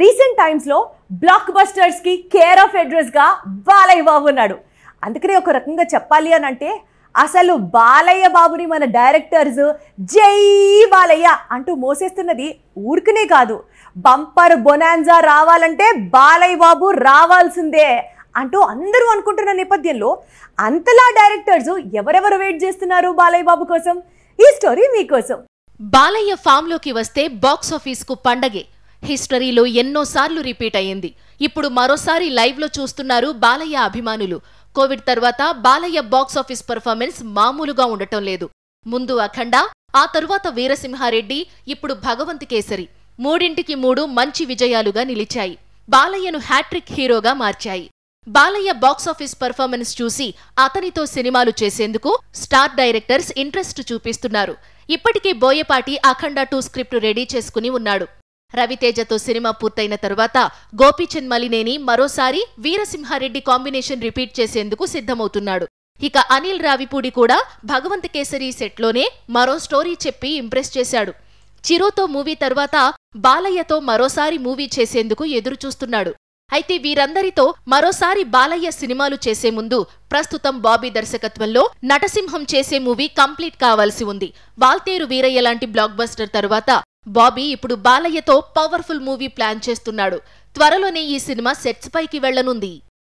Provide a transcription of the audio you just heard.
recent టైమ్స్లో block బస్టర్స్కి care of అడ్రస్గా బాలయ్య బాబు ఉన్నాడు అందుకనే ఒక రకంగా చెప్పాలి అని అంటే అసలు బాలయ్య బాబుని మన డైరెక్టర్స్ జై బాలయ్య అంటూ మోసేస్తున్నది ఊరికనే కాదు బంపర్ బొనాన్జా రావాలంటే బాలయ్య బాబు రావాల్సిందే అంటూ అందరూ అనుకుంటున్న నేపథ్యంలో అంతలా డైరెక్టర్స్ ఎవరెవరు వెయిట్ చేస్తున్నారు బాలయ్య బాబు కోసం ఈ స్టోరీ మీకోసం బాలయ్య ఫామ్లోకి వస్తే బాక్స్ ఆఫీస్కు పండగే హిస్టరీలో ఎన్నోసార్లు రిపీట్ అయ్యింది ఇప్పుడు మరోసారి లైవ్లో చూస్తున్నారు బాలయ్య అభిమానులు కోవిడ్ తర్వాత బాలయ్య బాక్స్ ఆఫీస్ పెర్ఫార్మెన్స్ మామూలుగా ఉండటం లేదు ముందు అఖండ ఆ తరువాత వీరసింహారెడ్డి ఇప్పుడు భగవంత్ కేసరి మూడింటికి మూడు మంచి విజయాలుగా నిలిచాయి బాలయ్యను హ్యాట్రిక్ హీరోగా మార్చాయి బాలయ్య బాక్సాఫీస్ పర్ఫార్మెన్స్ చూసి అతనితో సినిమాలు చేసేందుకు స్టార్ డైరెక్టర్స్ ఇంట్రెస్ట్ చూపిస్తున్నారు ఇప్పటికే Boyapati Akhanda two script ready చేసుకుని ఉన్నాడు రవితేజతో సినిమా పూర్తయిన తరువాత గోపీచంద్ మలినేని మరోసారి వీరసింహారెడ్డి కాంబినేషన్ రిపీట్ చేసేందుకు సిద్ధమవుతున్నాడు ఇక అనిల్ రావిపూడి కూడా భగవంత్ కేసరి సెట్లోనే మరో స్టోరీ చెప్పి ఇంప్రెస్ చేశాడు చిరోతో మూవీ తర్వాత బాలయ్యతో మరోసారి మూవీ చేసేందుకు ఎదురుచూస్తున్నాడు అయితే వీరందరితో మరోసారి బాలయ్య సినిమాలు చేసే ముందు ప్రస్తుతం బాబీ దర్శకత్వంలో నటసింహం చేసే మూవీ కంప్లీట్ కావాల్సి ఉంది వాల్తేరు వీరయ్య లాంటి బ్లాక్ బస్టర్ తర్వాత బాబీ ఇప్పుడు బాలయ్యతో పవర్ఫుల్ మూవీ ప్లాన్ చేస్తున్నాడు త్వరలోనే ఈ సినిమా సెట్స్ పైకి వెళ్లనుంది